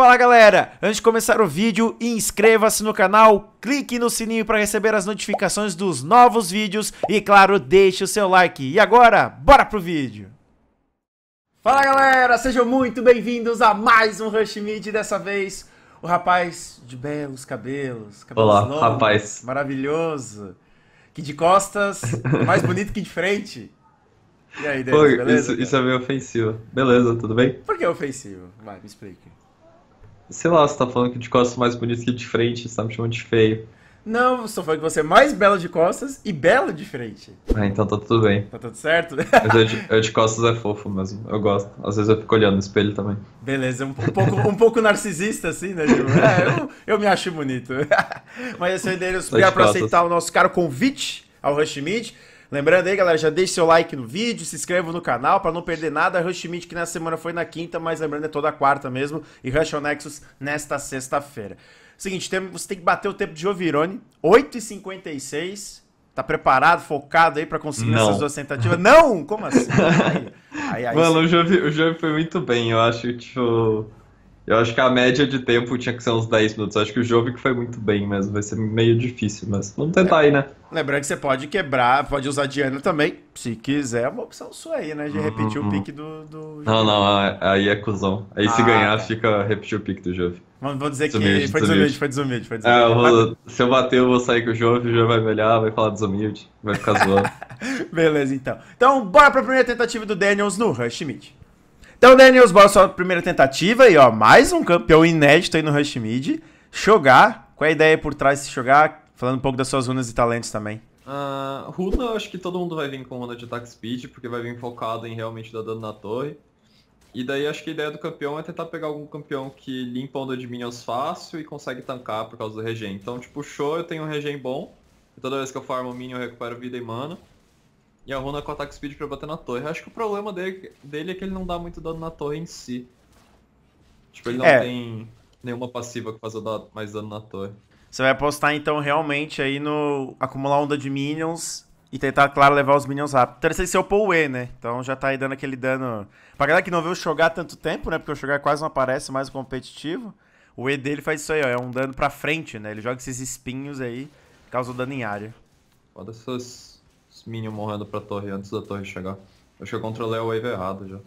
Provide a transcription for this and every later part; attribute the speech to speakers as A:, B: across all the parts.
A: Fala galera, antes de começar o vídeo, inscreva-se no canal, clique no sininho para receber as notificações dos novos vídeos e claro, deixe o seu like. E agora, bora pro vídeo! Fala galera, sejam muito bem-vindos a mais um Rush Meet, dessa vez o rapaz de belos cabelos, cabelos Olá, longos, rapaz. maravilhoso, que de costas, mais bonito que de frente. E aí, Denis, beleza? Isso,
B: isso, é meio ofensivo. Beleza, tudo bem?
A: Por que é ofensivo? Vai, me explique
B: sei lá, você tá falando que de costas é mais bonito que de frente, você tá me chamando de feio.
A: Não, só falando que você é mais bela de costas e bela de frente.
B: Ah, então tá tudo bem. Tá tudo certo? Mas eu de, eu de costas é fofo mesmo, eu gosto. Às vezes eu fico olhando no espelho também.
A: Beleza, um, um pouco, um pouco narcisista assim, né, Gil? É, eu, eu me acho bonito. Mas, é Sandeiros, obrigado por aceitar o nosso caro convite ao Rush Meet. Lembrando aí, galera, já deixe seu like no vídeo, se inscreva no canal para não perder nada. Rush Meet, que nessa semana foi na quinta, mas lembrando, é toda quarta mesmo. E Rush on Nexus nesta sexta-feira. Seguinte, tem, você tem que bater o tempo de Giovirone, 8h56. Tá preparado, focado aí para conseguir não. essas duas tentativas? não! Como assim? Aí, aí, aí, Mano, o Jovi,
B: o foi muito bem, eu acho, tipo... Eu acho que a média de tempo tinha que ser uns 10 minutos. Eu acho que o que foi muito bem, mas vai ser meio difícil, mas vamos tentar é. aí, né?
A: Lembrando que você pode quebrar, pode usar Diana também, se quiser, é uma opção sua aí, né? De uhum. repetir
B: o uhum. pique do, do Não, não, aí é cuzão. Aí ah, se ganhar, tá. fica repetir o pique do Jove. Vamos, vamos dizer desumilde, que foi desumilde, foi desumilde, foi desumilde. É, eu vou, se eu bater, eu vou sair com o o Jove vai me olhar, vai falar desumilde, vai ficar zoando.
A: Beleza, então. Então, bora pra primeira tentativa do Daniels no Rush Meet. Então, Daniels, bora só sua primeira tentativa e ó, mais um campeão inédito aí no Rush Mid. jogar qual é a ideia por trás de jogar Falando um pouco das suas runas e talentos também.
B: Uh, runa, eu acho que todo mundo vai vir com runa de attack speed, porque vai vir focado em realmente dar dano na torre. E daí acho que a ideia do campeão é tentar pegar algum campeão que limpa onda de minions fácil e consegue tancar por causa do regen. Então, tipo, show eu tenho um regen bom, toda vez que eu farmo minion eu recupero vida e mana. E a Runa com ataque speed pra bater na torre. Acho que o problema dele, dele é que ele não dá muito dano na torre em si. Tipo, ele não é. tem nenhuma passiva que faça mais dano na torre. Você
A: vai apostar então realmente aí no acumular onda de minions e tentar, claro, levar os minions rápido. interessante esse é o Paul E, né? Então já tá aí dando aquele dano. Pra galera que não viu jogar tanto tempo, né? Porque o jogar quase não aparece mais competitivo. O E dele faz isso aí, ó. É um dano pra frente, né? Ele joga esses espinhos aí, causa dano em área. Foda essas
B: minion morrendo pra torre antes da torre chegar. Acho que
A: eu controlei o wave errado já.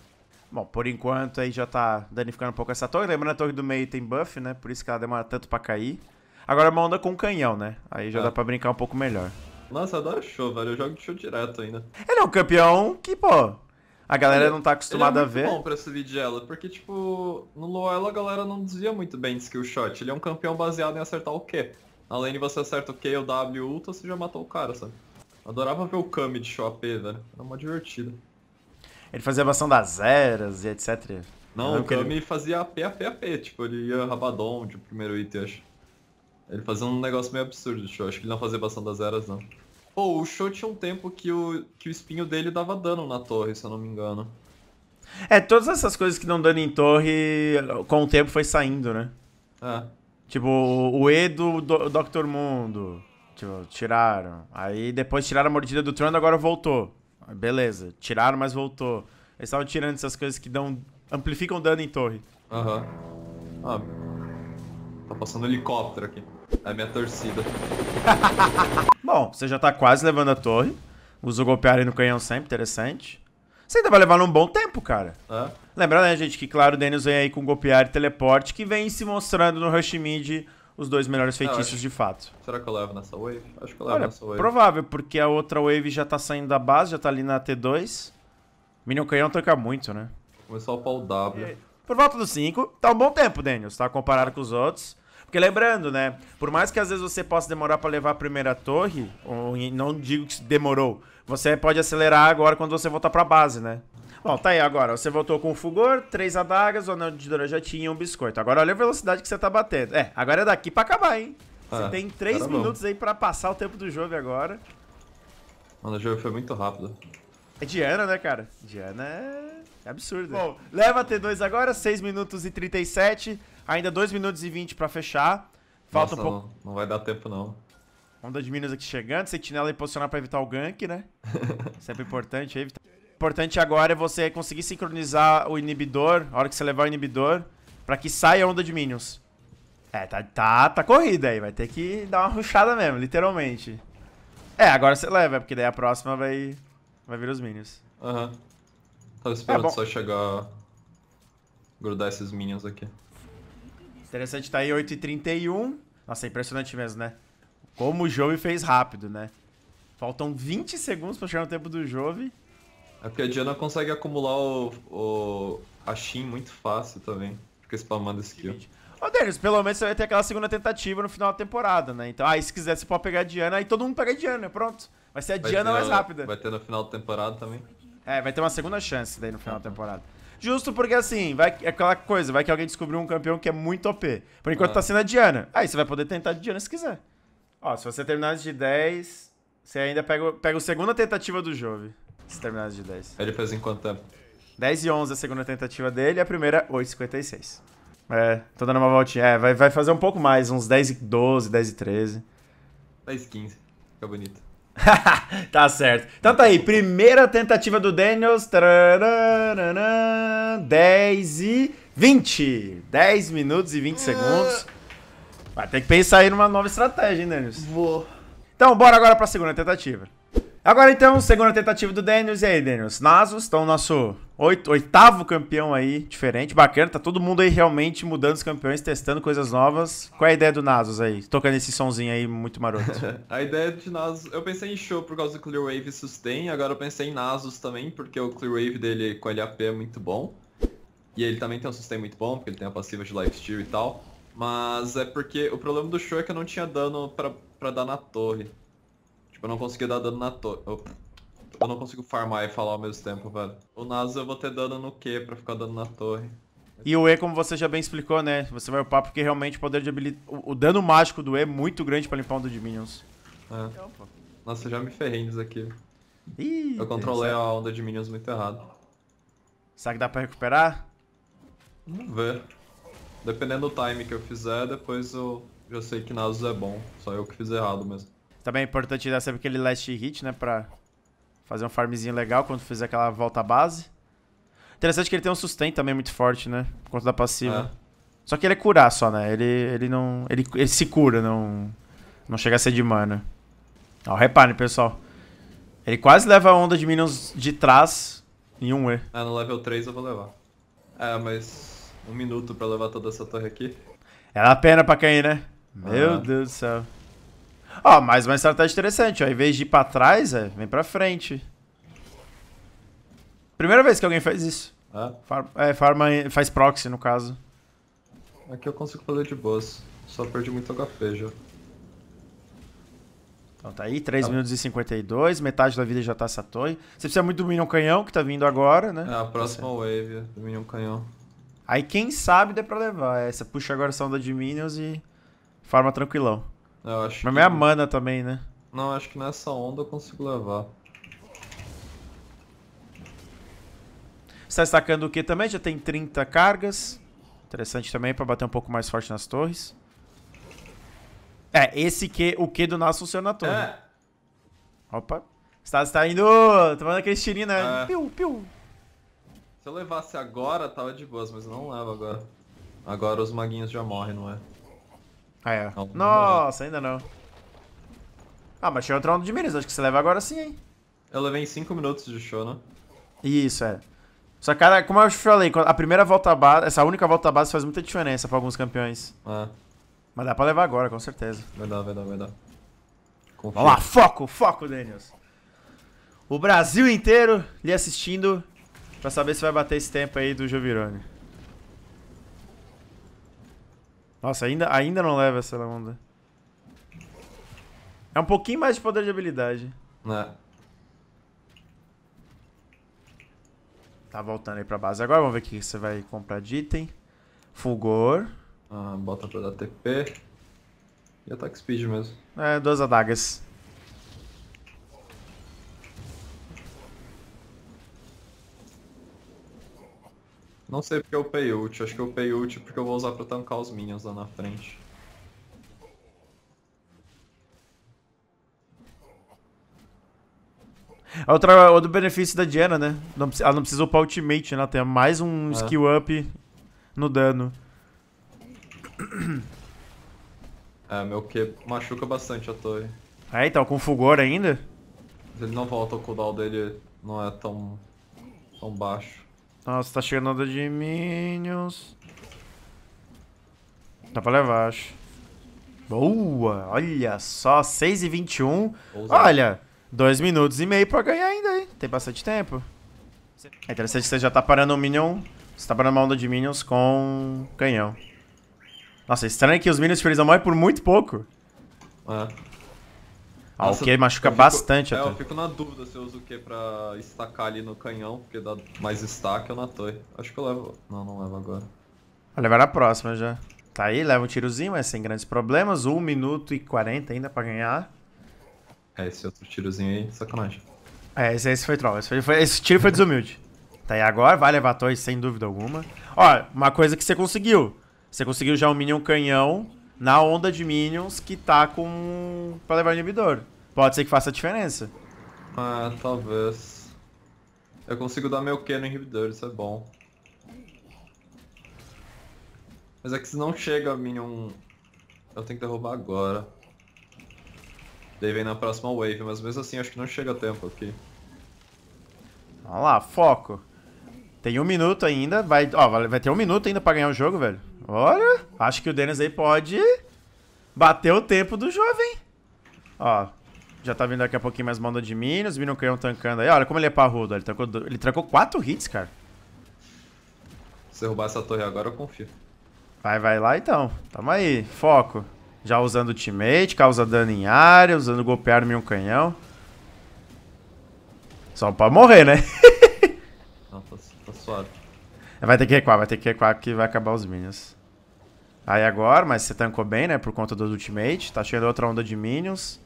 A: Bom, por enquanto aí já tá danificando um pouco essa torre. Lembrando, a torre do meio tem buff, né? Por isso que ela demora tanto pra cair. Agora é uma onda com um canhão, né? Aí já é. dá pra brincar um pouco melhor.
B: Nossa, adoro show, velho. Eu jogo de show direto ainda.
A: Ele é um campeão que, pô, a galera ele, não tá é acostumada é a ver. é bom
B: pra subir de ela, porque, tipo, no Loelo a galera não desvia muito bem de skill shot. Ele é um campeão baseado em acertar o Q. Além de você acertar o Q, o W, o você já matou o cara, sabe? Adorava ver o Kami de Show AP, velho. Era uma divertida.
A: Ele fazia ação das eras e etc. Não, o Kami
B: ele... fazia AP, AP, AP. Tipo, ele ia Rabadon de primeiro item, acho. Ele fazia um negócio meio absurdo, show. Acho que ele não fazia ação das eras, não. Pô, o show tinha um tempo que o, que o espinho dele dava dano na torre, se eu não me engano.
A: É, todas essas coisas que dão dano em torre, com o tempo foi saindo, né? É. Tipo, o E do, do Dr. Mundo tiraram. Aí depois tiraram a mordida do Trono, agora voltou. Beleza, tiraram, mas voltou. Eles estavam tirando essas coisas que dão. amplificam dano em torre. Aham. Uhum. Ah,
B: tá passando helicóptero aqui. É a minha torcida.
A: Bom, você já tá quase levando a torre. Usa o golpear no canhão sempre, interessante. Você ainda vai levar um bom tempo, cara. É. Lembrando, né, gente, que claro, o Daniels vem aí com golpear e teleporte, que vem se mostrando no Rush Mid os dois melhores feitiços acho... de fato.
B: Será que eu levo nessa wave? Acho que eu levo Olha, nessa wave.
A: Provável, porque a outra wave já tá saindo da base, já tá ali na T2. Minion canhão é toca muito, né? Começou
B: a upar o W.
A: Por volta do 5, tá um bom tempo, Daniels, tá? Comparado com os outros. Porque lembrando, né? Por mais que às vezes você possa demorar para levar a primeira torre, ou não digo que demorou, você pode acelerar agora quando você voltar pra base, né? Bom, tá aí agora. Você voltou com o fulgor, três adagas, o anel de já e um biscoito. Agora olha a velocidade que você tá batendo. É, agora é daqui pra acabar, hein? Você ah, tem três minutos bom. aí pra passar o tempo do jogo agora.
B: Mano, o jogo foi muito rápido.
A: É Diana, né, cara? Diana é... é absurdo. Bom, leva T2 agora, 6 minutos e 37. Ainda 2 minutos e 20 pra fechar. Falta Nossa, um pouco.
B: Não, não vai dar tempo, não. Onda de Minas
A: aqui chegando, sentinela aí posicionar pra evitar o gank, né? Sempre importante aí, evitar importante agora é você conseguir sincronizar o inibidor, a hora que você levar o inibidor, para que saia a onda de minions. É, tá, tá, tá corrida aí, vai ter que dar uma ruxada mesmo, literalmente. É, agora você leva, porque daí a próxima vai, vai vir os minions. Aham. Uhum. Tá
B: Tava é esperando é, só chegar... Grudar esses minions aqui.
A: Interessante, tá aí 8h31. Nossa, é impressionante mesmo, né? Como o Jove fez rápido, né? Faltam 20 segundos pra chegar no tempo do Jove.
B: É porque a Diana consegue acumular o, o, a muito fácil também. Fica spamando skill.
A: Ô, Denis, pelo menos você vai ter aquela segunda tentativa no final da temporada, né? Então, aí se quiser, você pode pegar a Diana, aí todo mundo pega a Diana, né? pronto. Vai ser a vai Diana ter, mais rápida.
B: Vai ter no final da temporada também. É, vai ter uma segunda
A: chance daí no final da temporada. Justo porque assim, vai, é aquela coisa, vai que alguém descobriu um campeão que é muito OP. Por enquanto ah. tá sendo a Diana. Aí você vai poder tentar a Diana se quiser. Ó, se você terminar de 10, você ainda pega, pega a segunda tentativa do jogo. Exterminados é de 10. Ele fez em quanto tempo? Tá- 10 e 11 é a segunda tentativa dele, e a primeira 8,56. É, tô dando uma voltinha. É, vai, vai fazer um pouco mais, uns 10 e 12, 10 e 13. 10 e 15, fica bonito. tá certo. Então tá aí, primeira tentativa do Daniels. Tararana, 10 e 20. 10 minutos e 20 segundos. Vai ter que pensar aí numa nova estratégia, hein, Daniels? Vou. Então bora agora pra segunda tentativa. Agora então, segunda tentativa do Daniels. E aí, Daniels? Nasus, então nosso oito, oitavo campeão aí, diferente, bacana. Tá todo mundo aí realmente mudando os campeões, testando coisas novas. Qual é a ideia do Nasus aí? Tocando esse sonzinho aí muito maroto.
B: a ideia de Nasus, eu pensei em show por causa do Clear Wave Sustain, agora eu pensei em Nasus também, porque o Clear Wave dele com LAP é muito bom. E ele também tem um sustain muito bom, porque ele tem a passiva de lifesteal e tal. Mas é porque o problema do show é que eu não tinha dano para pra dar na torre. Tipo, eu não consegui dar dano na torre. Eu... não consigo farmar e falar ao mesmo tempo, velho. O Nasus eu vou ter dano no Q pra ficar dando na torre.
A: E o E, como você já bem explicou, né? Você vai upar porque realmente o poder de habilidade... O, o, dano mágico do E é muito grande pra limpar um dos Minions.
B: É. Então. Nossa, já me ferrei nisso aqui. Ih, eu controlei a onda de Minions muito errado. Será que dá pra recuperar? Vamos ver. Dependendo do time que eu fizer, depois eu já sei que Nasus é bom. Só eu que fiz errado mesmo. Também é
A: importante dar sempre aquele last hit, né? Pra fazer um farmzinho legal quando fizer aquela volta à base. Interessante que ele tem um sustain também muito forte, né? Por conta da passiva. É. Só que ele é curar só, né? Ele, ele não. Ele, ele se cura, não. Não chega a ser de mana. Ó, repare pessoal. Ele quase leva a onda de minions de trás em um E.
B: Ah, no level 3 eu vou levar. Ah, mas. Um minuto pra levar toda essa torre aqui.
A: É a pena pra cair, né? Meu ah. Deus do céu. Ó, mais uma estratégia interessante, ó. Em vez de ir pra trás, é, vem pra frente. Primeira vez que alguém faz isso. Ah. Far é, farma faz proxy, no caso. Aqui eu consigo fazer de boas. Só perdi muito HP já. Então tá aí, 3 ah. Tá. minutos e 52, metade da vida já tá toy. Você precisa muito do Minion Canhão, que tá vindo agora, né? É, a próxima
B: wave do Minion Canhão.
A: Aí quem sabe dá pra levar. Essa puxa agora a sonda de Minions e farma tranquilão. Eu acho Mas que... minha mana também, né?
B: Não, acho que nessa onda eu consigo levar.
A: Você tá destacando o que também? Já tem 30 cargas. Interessante também para bater um pouco mais forte nas torres. É, esse Q, o Q do nosso funciona na torre. É. Opa. Você tá, você tá indo, tomando aquele tirinho, né? É. Piu,
B: piu. Se eu levasse agora, tava de boas, mas eu não levo agora. Agora os maguinhos já morrem, não é? Ah, é. Não, Nossa,
A: ainda não. Ah, mas tinha outro onda de Minas. Acho que você leva agora sim, hein? Eu levei em 5 minutos de show, né? Isso, é. Só que, cara, como eu te falei, a primeira volta base, essa única volta base faz muita diferença pra alguns campeões. É. Mas dá pra levar agora, com certeza. Vai dar, vai dar, vai dar. Confio. Vamos lá, foco, foco, Daniels. O Brasil inteiro lhe assistindo pra saber se vai bater esse tempo aí do Jovirone. Nossa, ainda, ainda não leva essa onda. É um pouquinho mais de poder de habilidade. É. Tá voltando aí pra base. Agora vamos ver o que você vai comprar de item. Fulgor.
B: Ah, bota pra dar TP. E ataque speed mesmo.
A: É, duas adagas.
B: Não sei porque eu upei ult, acho que eu upei ult porque eu vou usar pra tancar os minions lá na frente.
A: É outra, é outro benefício da Diana, né? Não, ela não precisa upar ultimate, né? Ela tem mais um é. skill up no dano.
B: É, meu Q machuca bastante a Toy.
A: É, então, com fulgor ainda?
B: Ele não volta, o cooldown dele não é tão, tão baixo.
A: Nossa, tá chegando onda de Minions. Dá pra levar, acho. Boa! Olha só, 6 e 21.
B: Ousado. Olha,
A: 2 minutos e meio pra ganhar ainda, hein? Tem bastante tempo. É interessante que você já tá parando o Minion. Você tá parando uma onda de Minions com canhão. Nossa, é estranho que os Minions finalizam mais por muito pouco. Ah. Nossa, o que machuca fico, bastante é, até. eu
B: fico na dúvida se eu uso o que pra estacar ali no canhão, porque dá mais estaque ou na torre. Acho que eu levo. Não, não levo agora.
A: Vai levar a próxima já. Tá aí, leva um tirozinho, mas sem grandes problemas. 1 minuto e 40 ainda pra ganhar.
B: É, esse outro tirozinho aí, sacanagem.
A: É, esse, esse foi troll. Esse, foi, esse tiro foi desumilde. tá aí agora, vai levar a torre sem dúvida alguma. Ó, uma coisa que você conseguiu. Você conseguiu já um minion canhão na onda de minions que tá com. pra levar o inibidor. Pode ser que faça a diferença.
B: Ah, talvez. Eu consigo dar meu Q no inibidor, isso é bom. Mas é que se não chega a minion. Eu tenho que derrubar agora. Daí vem na próxima wave, mas mesmo assim acho que não chega a tempo aqui.
A: Olha lá, foco. Tem um minuto ainda, vai. Ó, vai ter um minuto ainda pra ganhar o jogo, velho. Olha, acho que o Denis aí pode bater o tempo do jovem. Ó, já tá vindo daqui a pouquinho mais manda de mim. Os Minion Canhão tancando aí. Olha como ele é parrudo. Ele trancou, ele trancou quatro hits, cara.
B: Se eu roubar essa torre agora, eu confio.
A: Vai, vai lá então. Tamo aí. Foco. Já usando o teammate, causa dano em área, usando golpear no Minion Canhão. Só pra morrer, né?
B: Não, tá, tá suave.
A: É, vai ter que recuar, vai ter que recuar que vai acabar os minions. Aí agora, mas você tancou bem, né? Por conta dos ultimate. Tá chegando outra onda de minions.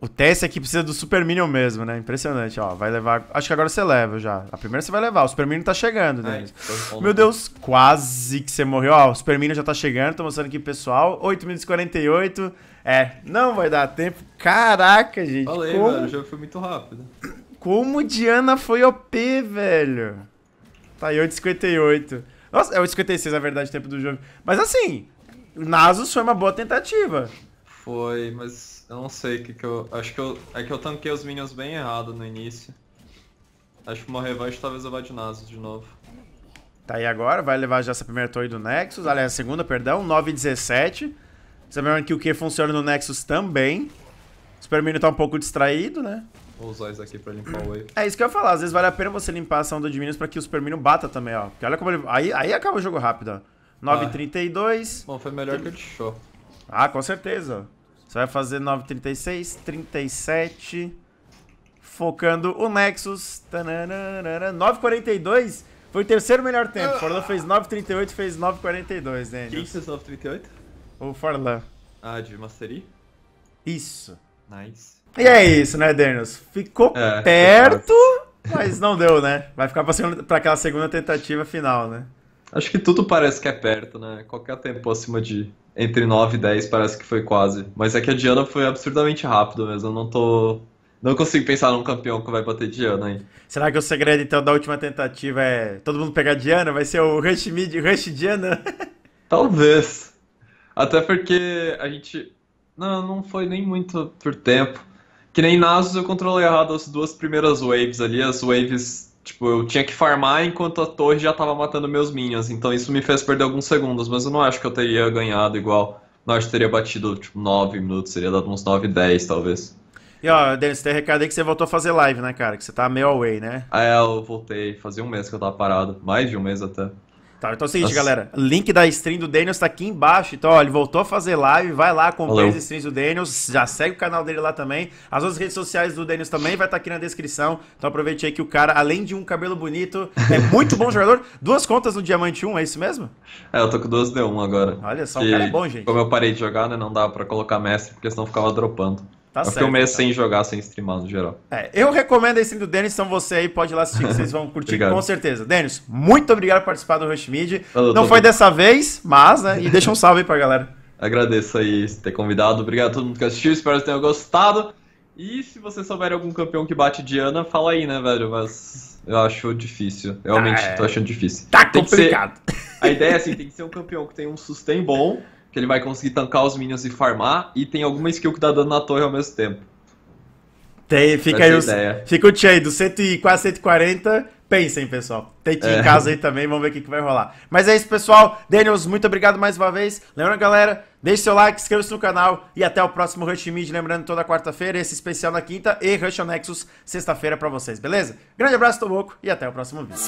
A: O teste aqui precisa do Super Minion mesmo, né? Impressionante, ó. Vai levar... Acho que agora você leva já. A primeira você vai levar. O Super Minion tá chegando, né? É, Meu Deus, quase que você morreu. Ó, o Super Minion já tá chegando. Tô mostrando aqui pro pessoal. 8 minutos e 48. É, não vai dar tempo. Caraca, gente. Falei, como... mano. O
B: jogo foi muito rápido.
A: Como Diana foi OP, velho. Tá aí 58. Nossa, é 56, na verdade, o tempo do jogo. Mas assim, Nasus foi uma boa tentativa.
B: Foi, mas eu não sei o que, que eu. Acho que eu. É que eu tanquei os minions bem errado no início. Acho que uma revanche talvez eu vá de Nasus de novo. Tá aí agora,
A: vai levar já essa primeira torre do Nexus, aliás, a segunda, perdão, 9 e 17. Sabemos que o que funciona no Nexus também. O Supermino tá um pouco distraído,
B: né? Vou usar isso aqui pra limpar o wave.
A: É isso que eu ia falar. Às vezes vale a pena você limpar a ação do Diminos pra que o Supermino bata também, ó. Porque olha como ele... Aí, aí acaba o jogo rápido, ó. 9,32. Ah. Bom, foi melhor que o de show. Ah, com certeza. Você vai fazer 9,36, 37... Focando o Nexus. 9,42. Foi o terceiro melhor tempo. Ah. Forlan fez 9,38 e fez 9,42, né? Quem fez 9,38? O Forlan. Ah, de Mastery? Isso. Nice. E é isso, né, Dernos? Ficou é, perto, mas não deu, né? Vai ficar pra, segunda, pra aquela segunda tentativa final, né?
B: Acho que tudo parece que é perto, né? Qualquer tempo acima de entre 9 e 10 parece que foi quase. Mas é que a Diana foi absurdamente rápido mesmo. Eu não tô. Não consigo pensar num campeão que vai bater Diana aí.
A: Será que o segredo, então, da última tentativa é todo mundo pegar Diana? Vai ser o Rush,
B: Mid, Rush Diana? Talvez. Até porque a gente. Não, não foi nem muito por tempo. Que nem Nasus eu controlei errado as duas primeiras waves ali. As waves, tipo, eu tinha que farmar enquanto a torre já tava matando meus minions. Então isso me fez perder alguns segundos, mas eu não acho que eu teria ganhado igual. Não acho que teria batido, tipo, 9 minutos, seria dado uns 9, 10 talvez.
A: E ó, Denis, tem recado aí que você voltou a fazer live, né, cara?
B: Que você tá meio away, né? Ah, é, eu voltei. Fazia um mês que eu tava parado. Mais de um mês até. Tá, então é o seguinte, Nossa. galera.
A: Link da stream do Daniels tá aqui embaixo. Então, ó, ele
B: voltou a fazer live. Vai lá,
A: acompanha as streams do Daniels. Já segue o canal dele lá também. As outras redes sociais do Daniels também vai estar tá aqui na descrição. Então aproveite aí que o cara, além de um cabelo bonito, é muito bom jogador. Duas contas no Diamante 1, é isso mesmo?
B: É, eu tô com duas de 1 agora. Olha só, o cara é bom, gente. Como eu parei de jogar, né? Não dá para colocar mestre, porque senão ficava dropando. Tá certo. Eu filmei então. sem jogar, sem streamar no geral.
A: É, eu recomendo a stream do Denis, então você aí pode ir lá assistir, vocês vão curtir com certeza. Denis, muito obrigado por participar do Rush Media. Falou, Não foi bem. dessa
B: vez, mas, né? E deixa um salve aí pra galera. Agradeço aí ter convidado. Obrigado a todo mundo que assistiu, espero que tenham gostado. E se você souber algum campeão que bate Diana, fala aí, né, velho? Mas eu acho difícil. Realmente ah, é. tô achando difícil.
A: Tá tem complicado.
B: Ser... A ideia é assim, tem que ser um campeão que tem um sustain bom que ele vai conseguir tancar os minions e farmar, e tem alguma skill que dá dano na torre ao mesmo tempo. Tem, fica, aí
A: fica o tchan aí, do e quase 140, pensem, pessoal. Tem é. em casa aí também, vamos ver o que, que vai rolar. Mas é isso, pessoal. Daniels, muito obrigado mais uma vez. Lembrando, galera, deixe seu like, inscreva-se no canal e até o próximo Rush Mid. Lembrando, toda quarta-feira, esse especial na quinta e Rush on Nexus sexta-feira pra vocês, beleza? Grande abraço, Tomoko e até o próximo vídeo.